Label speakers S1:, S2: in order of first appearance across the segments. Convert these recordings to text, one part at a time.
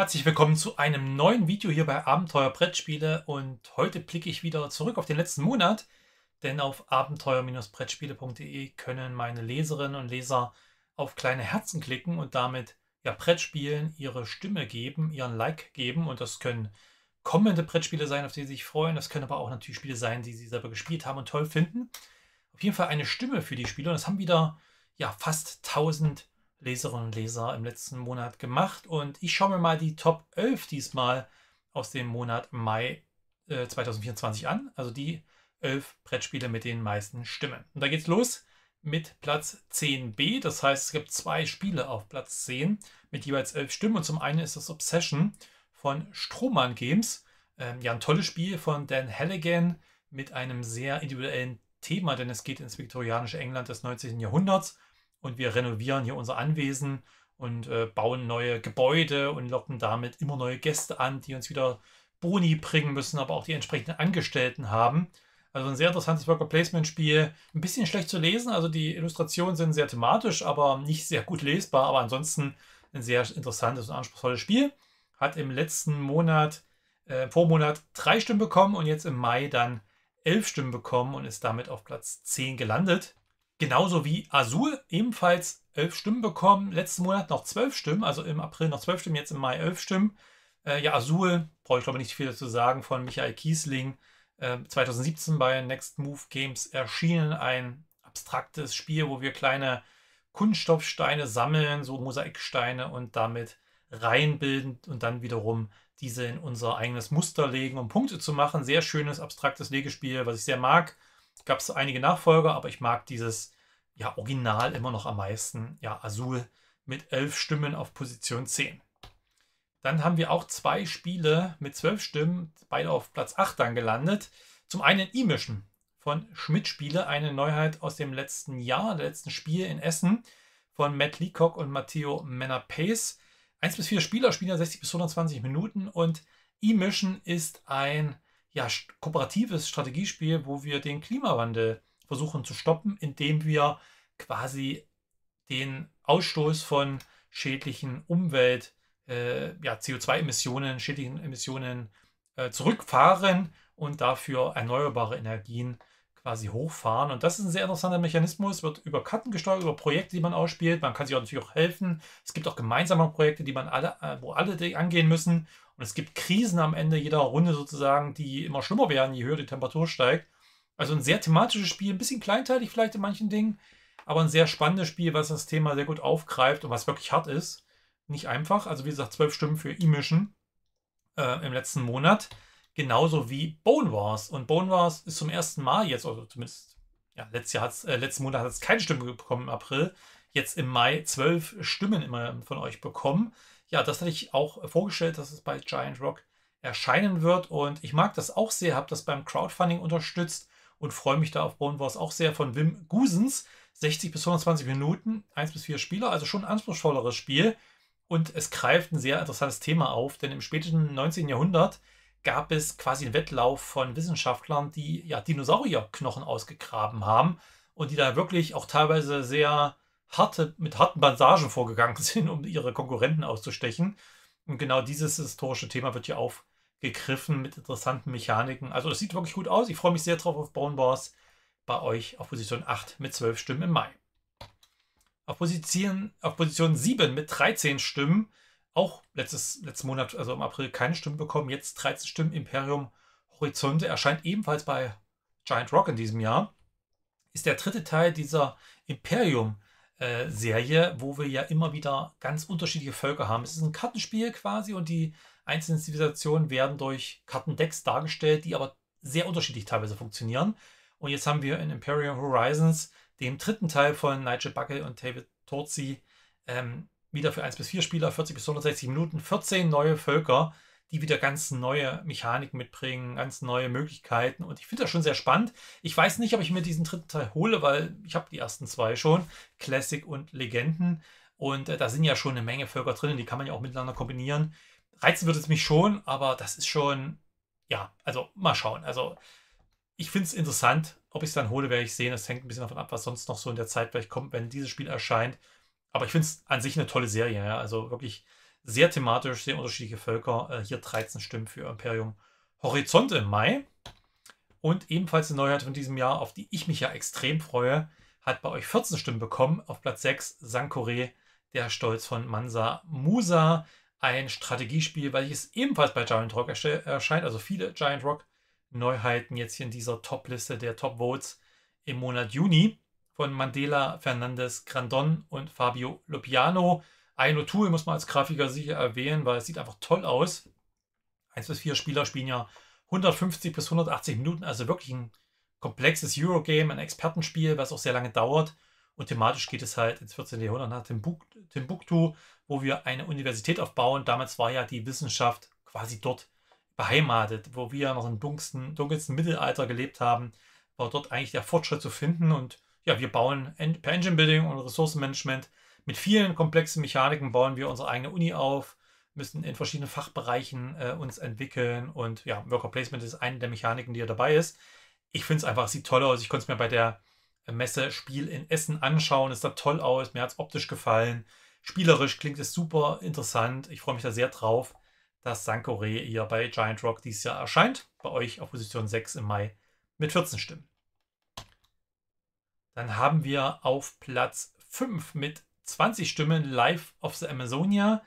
S1: Herzlich willkommen zu einem neuen Video hier bei Abenteuer Brettspiele und heute blicke ich wieder zurück auf den letzten Monat, denn auf abenteuer-brettspiele.de können meine Leserinnen und Leser auf kleine Herzen klicken und damit ja Brettspielen ihre Stimme geben, ihren Like geben und das können kommende Brettspiele sein, auf die sie sich freuen, das können aber auch natürlich Spiele sein, die sie selber gespielt haben und toll finden. Auf jeden Fall eine Stimme für die Spiele und es haben wieder ja fast 1000 Leserinnen und Leser im letzten Monat gemacht. Und ich schaue mir mal die Top 11 diesmal aus dem Monat Mai äh, 2024 an. Also die 11 Brettspiele mit den meisten Stimmen. Und da geht's los mit Platz 10b. Das heißt, es gibt zwei Spiele auf Platz 10 mit jeweils 11 Stimmen. Und zum einen ist das Obsession von Strohmann Games. Ähm, ja, ein tolles Spiel von Dan Halligan mit einem sehr individuellen Thema, denn es geht ins viktorianische England des 19. Jahrhunderts und wir renovieren hier unser Anwesen und äh, bauen neue Gebäude und locken damit immer neue Gäste an, die uns wieder Boni bringen müssen, aber auch die entsprechenden Angestellten haben. Also ein sehr interessantes Worker Placement Spiel. Ein bisschen schlecht zu lesen, also die Illustrationen sind sehr thematisch, aber nicht sehr gut lesbar. Aber ansonsten ein sehr interessantes und anspruchsvolles Spiel. Hat im letzten Monat, äh, Vormonat, drei Stimmen bekommen und jetzt im Mai dann elf Stimmen bekommen und ist damit auf Platz 10 gelandet. Genauso wie Azul ebenfalls elf Stimmen bekommen. Letzten Monat noch zwölf Stimmen, also im April noch zwölf Stimmen, jetzt im Mai elf Stimmen. Äh, ja, Azul, brauche ich glaube nicht viel dazu sagen, von Michael Kiesling. Äh, 2017 bei Next Move Games erschienen. Ein abstraktes Spiel, wo wir kleine Kunststoffsteine sammeln, so Mosaiksteine und damit reinbilden und dann wiederum diese in unser eigenes Muster legen, um Punkte zu machen. Sehr schönes, abstraktes Legespiel, was ich sehr mag. Gab es einige Nachfolger, aber ich mag dieses ja, Original immer noch am meisten. Ja, Azul mit elf Stimmen auf Position 10. Dann haben wir auch zwei Spiele mit zwölf Stimmen, beide auf Platz 8 dann gelandet. Zum einen E-Mission von Schmidt Spiele, eine Neuheit aus dem letzten Jahr, der letzten Spiel in Essen von Matt Leacock und Matteo Menapace. 1 bis 4 Spieler spielen 60 bis 120 Minuten und E-Mission ist ein ja, kooperatives Strategiespiel, wo wir den Klimawandel versuchen zu stoppen, indem wir quasi den Ausstoß von schädlichen Umwelt, äh, ja, CO2-Emissionen, schädlichen Emissionen äh, zurückfahren und dafür erneuerbare Energien quasi hochfahren. Und das ist ein sehr interessanter Mechanismus, wird über Karten gesteuert, über Projekte, die man ausspielt. Man kann sich auch natürlich auch helfen. Es gibt auch gemeinsame Projekte, die man alle, äh, wo alle angehen müssen. Und es gibt Krisen am Ende jeder Runde sozusagen, die immer schlimmer werden, je höher die Temperatur steigt. Also ein sehr thematisches Spiel, ein bisschen kleinteilig vielleicht in manchen Dingen, aber ein sehr spannendes Spiel, was das Thema sehr gut aufgreift und was wirklich hart ist. Nicht einfach. Also wie gesagt, zwölf Stimmen für E-Mission äh, im letzten Monat. Genauso wie Bone Wars. Und Bone Wars ist zum ersten Mal jetzt, also zumindest, ja, letztes Jahr hat's, äh, letzten Monat hat es keine Stimme bekommen im April. Jetzt im Mai zwölf Stimmen immer von euch bekommen. Ja, das hatte ich auch vorgestellt, dass es bei Giant Rock erscheinen wird. Und ich mag das auch sehr, habe das beim Crowdfunding unterstützt und freue mich da auf Bone Wars auch sehr von Wim Gusens. 60 bis 120 Minuten, 1 bis 4 Spieler, also schon ein anspruchsvolleres Spiel. Und es greift ein sehr interessantes Thema auf, denn im späten 19. Jahrhundert gab es quasi einen Wettlauf von Wissenschaftlern, die ja Dinosaurierknochen ausgegraben haben und die da wirklich auch teilweise sehr harte, mit harten Bandagen vorgegangen sind, um ihre Konkurrenten auszustechen. Und genau dieses historische Thema wird hier aufgegriffen mit interessanten Mechaniken. Also das sieht wirklich gut aus. Ich freue mich sehr drauf auf Bone Wars bei euch auf Position 8 mit 12 Stimmen im Mai. Auf Position, auf Position 7 mit 13 Stimmen auch letztes, letzten Monat, also im April, keine Stimmen bekommen. Jetzt 13 Stimmen. Imperium Horizonte erscheint ebenfalls bei Giant Rock in diesem Jahr. Ist der dritte Teil dieser Imperium-Serie, äh, wo wir ja immer wieder ganz unterschiedliche Völker haben. Es ist ein Kartenspiel quasi und die einzelnen Zivilisationen werden durch Kartendecks dargestellt, die aber sehr unterschiedlich teilweise funktionieren. Und jetzt haben wir in Imperium Horizons, dem dritten Teil von Nigel Buckle und David Torzi, ähm, wieder für 1 bis 4 Spieler, 40 bis 160 Minuten, 14 neue Völker, die wieder ganz neue Mechaniken mitbringen, ganz neue Möglichkeiten. Und ich finde das schon sehr spannend. Ich weiß nicht, ob ich mir diesen dritten Teil hole, weil ich habe die ersten zwei schon, Classic und Legenden. Und äh, da sind ja schon eine Menge Völker drin, die kann man ja auch miteinander kombinieren. Reizen würde es mich schon, aber das ist schon, ja, also mal schauen. Also ich finde es interessant. Ob ich es dann hole, werde ich sehen. Das hängt ein bisschen davon ab, was sonst noch so in der Zeit vielleicht kommt, wenn dieses Spiel erscheint. Aber ich finde es an sich eine tolle Serie, ja. Also wirklich sehr thematisch, sehr unterschiedliche Völker. Äh, hier 13 Stimmen für Imperium Horizonte im Mai. Und ebenfalls eine Neuheit von diesem Jahr, auf die ich mich ja extrem freue, hat bei euch 14 Stimmen bekommen. Auf Platz 6 Sankore, der Stolz von Mansa Musa. Ein Strategiespiel, welches ebenfalls bei Giant Rock erscheint. Also viele Giant Rock Neuheiten jetzt hier in dieser Top-Liste der Top-Votes im Monat Juni von Mandela, Fernandes, Grandon und Fabio Lopiano. Ein O'Toole muss man als Grafiker sicher erwähnen, weil es sieht einfach toll aus. 1 bis 4 Spieler spielen ja 150 bis 180 Minuten, also wirklich ein komplexes Eurogame, ein Expertenspiel, was auch sehr lange dauert. Und thematisch geht es halt ins 14. Jahrhundert nach Timbuktu, wo wir eine Universität aufbauen. Damals war ja die Wissenschaft quasi dort beheimatet, wo wir noch im dunkelsten, dunkelsten Mittelalter gelebt haben, war dort eigentlich der Fortschritt zu finden und ja, wir bauen per Engine Building und Ressourcenmanagement mit vielen komplexen Mechaniken bauen wir unsere eigene Uni auf, müssen in verschiedenen Fachbereichen äh, uns entwickeln und ja, Worker Placement ist eine der Mechaniken, die ja dabei ist. Ich finde es einfach, sieht toll aus. Ich konnte es mir bei der Messe Spiel in Essen anschauen. Es sah toll aus, mir hat es optisch gefallen. Spielerisch klingt es super interessant. Ich freue mich da sehr drauf, dass Sankore hier bei Giant Rock dieses Jahr erscheint. Bei euch auf Position 6 im Mai mit 14 Stimmen. Dann haben wir auf Platz 5 mit 20 Stimmen Life of the Amazonia.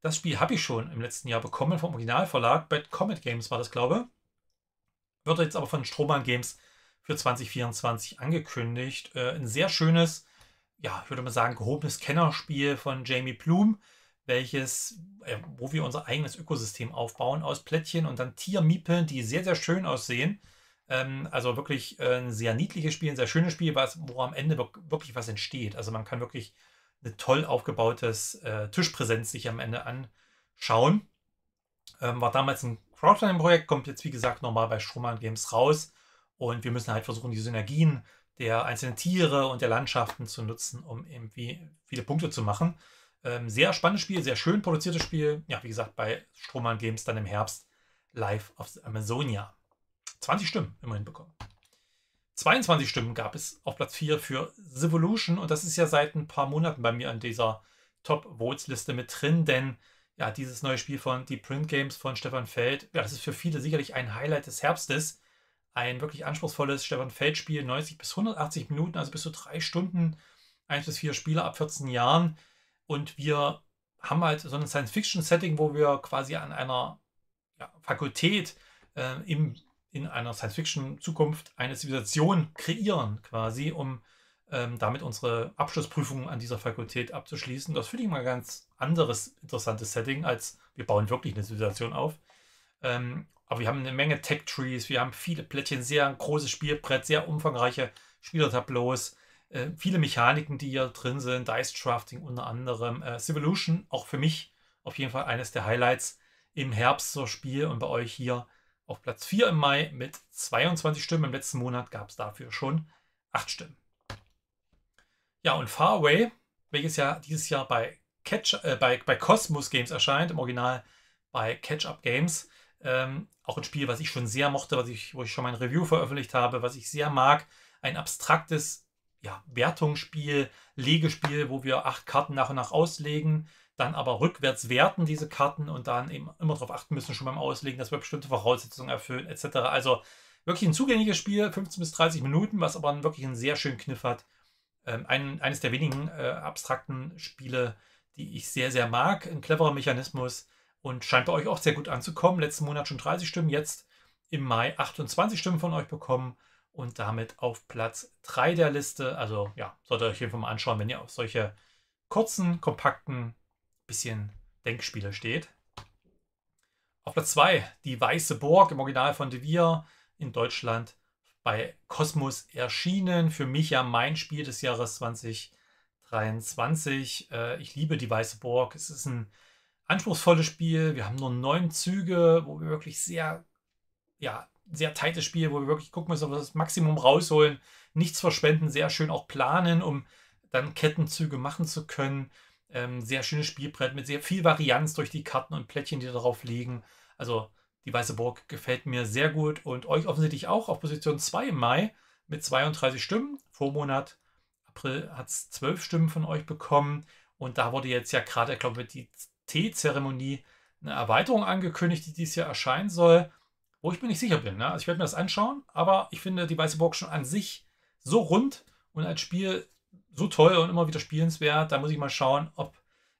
S1: Das Spiel habe ich schon im letzten Jahr bekommen vom Originalverlag. Bad Comet Games war das, glaube ich. Wird jetzt aber von Strohmann Games für 2024 angekündigt. Äh, ein sehr schönes, ja, ich würde mal sagen, gehobenes Kennerspiel von Jamie Bloom, welches, äh, wo wir unser eigenes Ökosystem aufbauen aus Plättchen und dann Tiermiepeln, die sehr, sehr schön aussehen. Ähm, also wirklich äh, ein sehr niedliches Spiel, ein sehr schönes Spiel, was, wo am Ende wirklich was entsteht. Also man kann wirklich eine toll aufgebautes äh, Tischpräsenz sich am Ende anschauen. Ähm, war damals ein Crowdfunding-Projekt, kommt jetzt wie gesagt nochmal bei Strohmann Games raus. Und wir müssen halt versuchen, die Synergien der einzelnen Tiere und der Landschaften zu nutzen, um irgendwie viele Punkte zu machen. Ähm, sehr spannendes Spiel, sehr schön produziertes Spiel. Ja, wie gesagt, bei Stroman Games dann im Herbst live auf Amazonia. 20 Stimmen immerhin bekommen. 22 Stimmen gab es auf Platz 4 für Sivolution und das ist ja seit ein paar Monaten bei mir an dieser Top-Votes-Liste mit drin, denn ja, dieses neue Spiel von Die Print Games von Stefan Feld, ja, das ist für viele sicherlich ein Highlight des Herbstes. Ein wirklich anspruchsvolles Stefan Feld-Spiel, 90 bis 180 Minuten, also bis zu drei Stunden, 1 bis 4 Spiele ab 14 Jahren. Und wir haben halt so ein Science-Fiction-Setting, wo wir quasi an einer ja, Fakultät äh, im in einer Science-Fiction-Zukunft eine Zivilisation kreieren, quasi, um ähm, damit unsere Abschlussprüfung an dieser Fakultät abzuschließen. Das finde ich mal ein ganz anderes interessantes Setting, als wir bauen wirklich eine Zivilisation auf. Ähm, aber wir haben eine Menge Tech-Trees, wir haben viele Plättchen, sehr großes Spielbrett, sehr umfangreiche Spielertableaus, äh, viele Mechaniken, die hier drin sind, Dice-Drafting unter anderem. Äh, Civolution, auch für mich auf jeden Fall eines der Highlights im Herbst zur Spiel und bei euch hier auf Platz 4 im Mai mit 22 Stimmen. Im letzten Monat gab es dafür schon 8 Stimmen. Ja, und Far Away, welches ja dieses Jahr bei, Catch, äh, bei, bei Cosmos Games erscheint, im Original bei Catch Up Games. Ähm, auch ein Spiel, was ich schon sehr mochte, was ich, wo ich schon mein Review veröffentlicht habe, was ich sehr mag. Ein abstraktes ja, Wertungsspiel, Legespiel, wo wir acht Karten nach und nach auslegen dann aber rückwärts werten, diese Karten, und dann eben immer darauf achten müssen, schon beim Auslegen, dass wir bestimmte Voraussetzungen erfüllen, etc. Also wirklich ein zugängliches Spiel, 15 bis 30 Minuten, was aber wirklich einen sehr schönen Kniff hat. Ähm, ein, eines der wenigen äh, abstrakten Spiele, die ich sehr, sehr mag. Ein cleverer Mechanismus und scheint bei euch auch sehr gut anzukommen. Letzten Monat schon 30 Stimmen, jetzt im Mai 28 Stimmen von euch bekommen und damit auf Platz 3 der Liste. Also ja, solltet ihr euch einfach mal anschauen, wenn ihr auf solche kurzen, kompakten bisschen Denkspiele steht. Auf Platz 2 die Weiße Burg im Original von De Vier in Deutschland bei Kosmos erschienen. Für mich ja mein Spiel des Jahres 2023. Äh, ich liebe die Weiße Burg. Es ist ein anspruchsvolles Spiel. Wir haben nur neun Züge, wo wir wirklich sehr, ja, sehr tightes Spiel, wo wir wirklich gucken müssen, ob wir das Maximum rausholen, nichts verschwenden, sehr schön auch planen, um dann Kettenzüge machen zu können. Ähm, sehr schönes Spielbrett mit sehr viel Varianz durch die Karten und Plättchen, die darauf liegen. Also die Weiße Burg gefällt mir sehr gut und euch offensichtlich auch auf Position 2 im Mai mit 32 Stimmen. Vormonat April hat es 12 Stimmen von euch bekommen. Und da wurde jetzt ja gerade, ich glaube, die Teezeremonie eine Erweiterung angekündigt, die dieses Jahr erscheinen soll, wo ich mir nicht sicher bin. Ne? Also ich werde mir das anschauen, aber ich finde die Weiße Burg schon an sich so rund und als Spiel so toll und immer wieder spielenswert. Da muss ich mal schauen, ob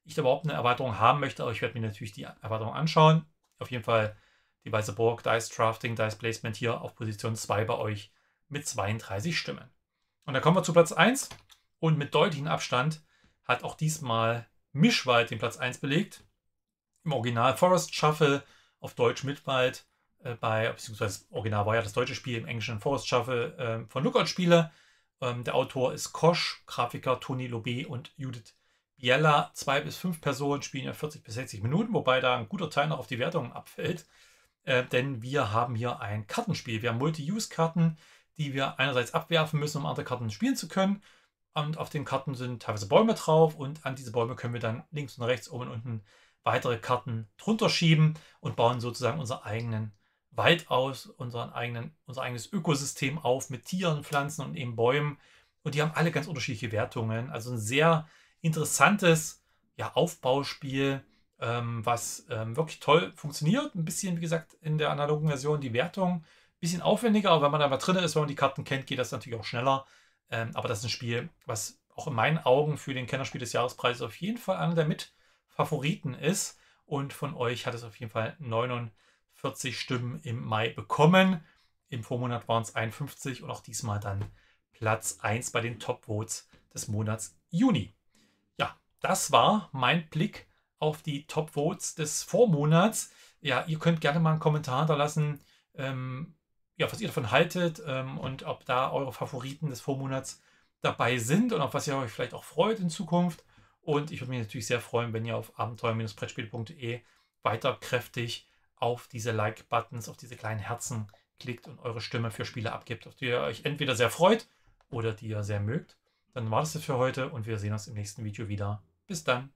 S1: ich da überhaupt eine Erweiterung haben möchte. Aber ich werde mir natürlich die Erweiterung anschauen. Auf jeden Fall die Weiße Burg, Dice Drafting, Dice Placement hier auf Position 2 bei euch mit 32 Stimmen. Und dann kommen wir zu Platz 1. Und mit deutlichem Abstand hat auch diesmal Mischwald den Platz 1 belegt. Im Original Forest Shuffle, auf Deutsch Mitwald, äh, bei, beziehungsweise das Original war ja das deutsche Spiel, im Englischen Forest Shuffle äh, von Lookout Spiele. Ähm, der Autor ist Kosch, Grafiker Toni Lobé und Judith Biella. Zwei bis fünf Personen spielen ja 40 bis 60 Minuten, wobei da ein guter Teil noch auf die Wertungen abfällt. Äh, denn wir haben hier ein Kartenspiel. Wir haben Multi-Use-Karten, die wir einerseits abwerfen müssen, um andere Karten spielen zu können. Und auf den Karten sind teilweise Bäume drauf und an diese Bäume können wir dann links und rechts, oben und unten weitere Karten drunter schieben und bauen sozusagen unsere eigenen weitaus unseren eigenen, unser eigenes Ökosystem auf mit Tieren, Pflanzen und eben Bäumen. Und die haben alle ganz unterschiedliche Wertungen. Also ein sehr interessantes ja, Aufbauspiel, ähm, was ähm, wirklich toll funktioniert. Ein bisschen, wie gesagt, in der analogen Version die Wertung. Ein bisschen aufwendiger, aber wenn man da mal drin ist, wenn man die Karten kennt, geht das natürlich auch schneller. Ähm, aber das ist ein Spiel, was auch in meinen Augen für den Kennerspiel des Jahrespreises auf jeden Fall einer der Mitfavoriten ist. Und von euch hat es auf jeden Fall 99. 40 Stimmen im Mai bekommen. Im Vormonat waren es 51 und auch diesmal dann Platz 1 bei den Top Votes des Monats Juni. Ja, das war mein Blick auf die Top Votes des Vormonats. Ja, ihr könnt gerne mal einen Kommentar hinterlassen, ähm, ja, was ihr davon haltet ähm, und ob da eure Favoriten des Vormonats dabei sind und auf was ihr euch vielleicht auch freut in Zukunft. Und ich würde mich natürlich sehr freuen, wenn ihr auf abenteuer-brettspiel.de weiter kräftig auf diese Like-Buttons, auf diese kleinen Herzen klickt und eure Stimme für Spiele abgibt, auf die ihr euch entweder sehr freut oder die ihr sehr mögt. Dann war das für heute und wir sehen uns im nächsten Video wieder. Bis dann.